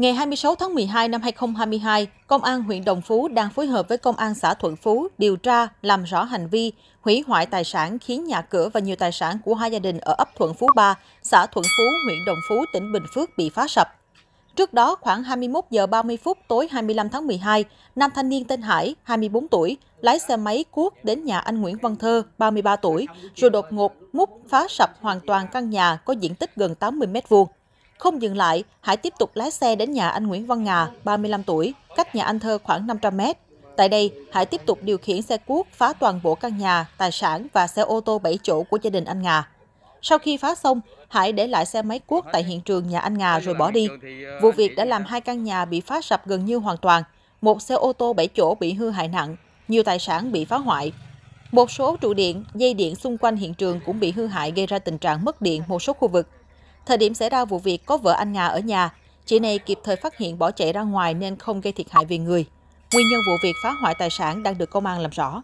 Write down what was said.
Ngày 26 tháng 12 năm 2022, Công an huyện Đồng Phú đang phối hợp với Công an xã Thuận Phú điều tra làm rõ hành vi hủy hoại tài sản khiến nhà cửa và nhiều tài sản của hai gia đình ở ấp Thuận Phú 3, xã Thuận Phú, huyện Đồng Phú, tỉnh Bình Phước bị phá sập. Trước đó, khoảng 21 giờ 30 phút tối 25 tháng 12, nam thanh niên tên Hải, 24 tuổi, lái xe máy cuốc đến nhà anh Nguyễn Văn Thơ, 33 tuổi, rồi đột ngột múc phá sập hoàn toàn căn nhà có diện tích gần 80 m 2 không dừng lại, Hải tiếp tục lái xe đến nhà anh Nguyễn Văn Ngà, 35 tuổi, cách nhà anh Thơ khoảng 500 mét. Tại đây, Hải tiếp tục điều khiển xe cuốc phá toàn bộ căn nhà, tài sản và xe ô tô 7 chỗ của gia đình anh Ngà. Sau khi phá xong, Hải để lại xe máy cuốc tại hiện trường nhà anh Ngà rồi bỏ đi. Vụ việc đã làm hai căn nhà bị phá sập gần như hoàn toàn, một xe ô tô 7 chỗ bị hư hại nặng, nhiều tài sản bị phá hoại. Một số trụ điện, dây điện xung quanh hiện trường cũng bị hư hại gây ra tình trạng mất điện một số khu vực. Thời điểm xảy ra vụ việc có vợ anh Nga ở nhà, chị này kịp thời phát hiện bỏ chạy ra ngoài nên không gây thiệt hại về người. Nguyên nhân vụ việc phá hoại tài sản đang được công an làm rõ.